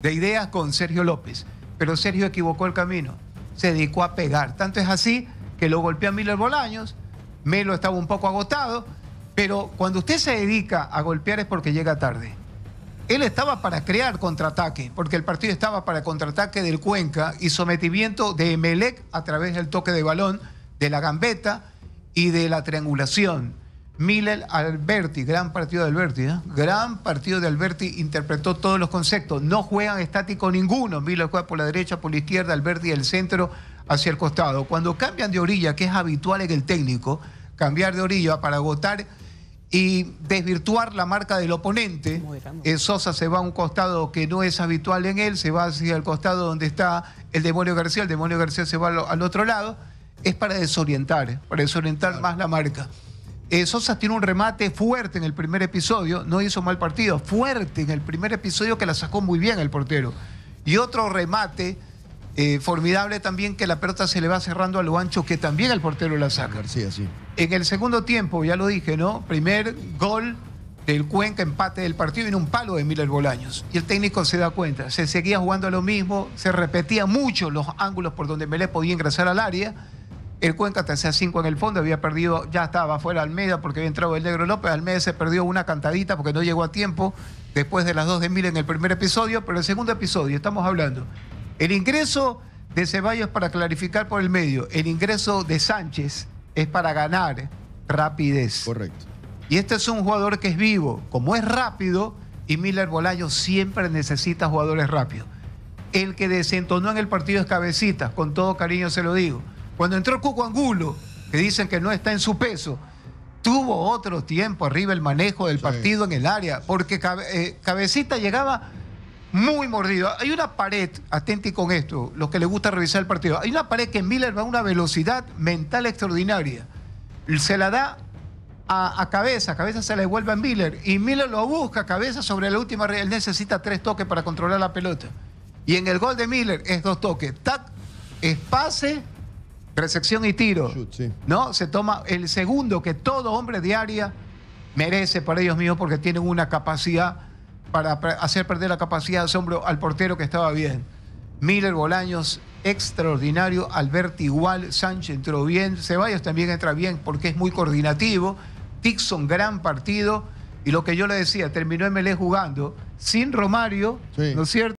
de ideas con Sergio López, pero Sergio equivocó el camino, se dedicó a pegar. Tanto es así que lo golpea Miller Bolaños, Melo estaba un poco agotado, pero cuando usted se dedica a golpear es porque llega tarde. Él estaba para crear contraataque, porque el partido estaba para contraataque del Cuenca y sometimiento de Emelec a través del toque de balón, de la gambeta y de la triangulación. Miller Alberti, gran partido de Alberti, ¿eh? gran partido de Alberti, interpretó todos los conceptos, no juegan estático ninguno, Miller juega por la derecha, por la izquierda, Alberti el centro hacia el costado. Cuando cambian de orilla, que es habitual en el técnico, cambiar de orilla para agotar y desvirtuar la marca del oponente, eh, Sosa se va a un costado que no es habitual en él, se va hacia el costado donde está el demonio García, el demonio García se va al otro lado, es para desorientar, eh, para desorientar más la marca. Eh, Sosa tiene un remate fuerte en el primer episodio, no hizo mal partido, fuerte en el primer episodio que la sacó muy bien el portero. Y otro remate eh, formidable también que la pelota se le va cerrando a lo ancho que también el portero la saca. En el segundo tiempo, ya lo dije, ¿no? Primer gol del Cuenca, empate del partido en un palo de Miller Bolaños. Y el técnico se da cuenta, se seguía jugando a lo mismo, se repetía mucho los ángulos por donde Melé podía ingresar al área el Cuenca tercera cinco en el fondo, había perdido, ya estaba fuera Almeida porque había entrado el Negro López. Almeida se perdió una cantadita porque no llegó a tiempo después de las dos de mil en el primer episodio, pero el segundo episodio estamos hablando. El ingreso de Ceballos para clarificar por el medio, el ingreso de Sánchez es para ganar rapidez. Correcto. Y este es un jugador que es vivo, como es rápido, y Miller Bolayo siempre necesita jugadores rápidos. El que desentonó en el partido es Cabecita, con todo cariño se lo digo. Cuando entró Cuco Angulo, que dicen que no está en su peso, tuvo otro tiempo arriba el manejo del partido en el área, porque eh, Cabecita llegaba muy mordido. Hay una pared, atenti con esto, los que les gusta revisar el partido, hay una pared que Miller va a una velocidad mental extraordinaria. Se la da a, cabeza, cabeza se la devuelve a Miller y Miller lo busca, cabeza sobre la última red, él necesita tres toques para controlar la pelota. Y en el gol de Miller es dos toques, tac, es recepción y tiro. ¿No? Se toma el segundo que todo hombre de área merece para ellos mismos porque tienen una capacidad para hacer perder la capacidad de asombro al portero que estaba bien. Miller Bolaños, extraordinario. Alberti igual. Sánchez entró bien. Ceballos también entra bien porque es muy coordinativo. Dixon, gran partido. Y lo que yo le decía, terminó MLE jugando sin Romario, ¿no es cierto?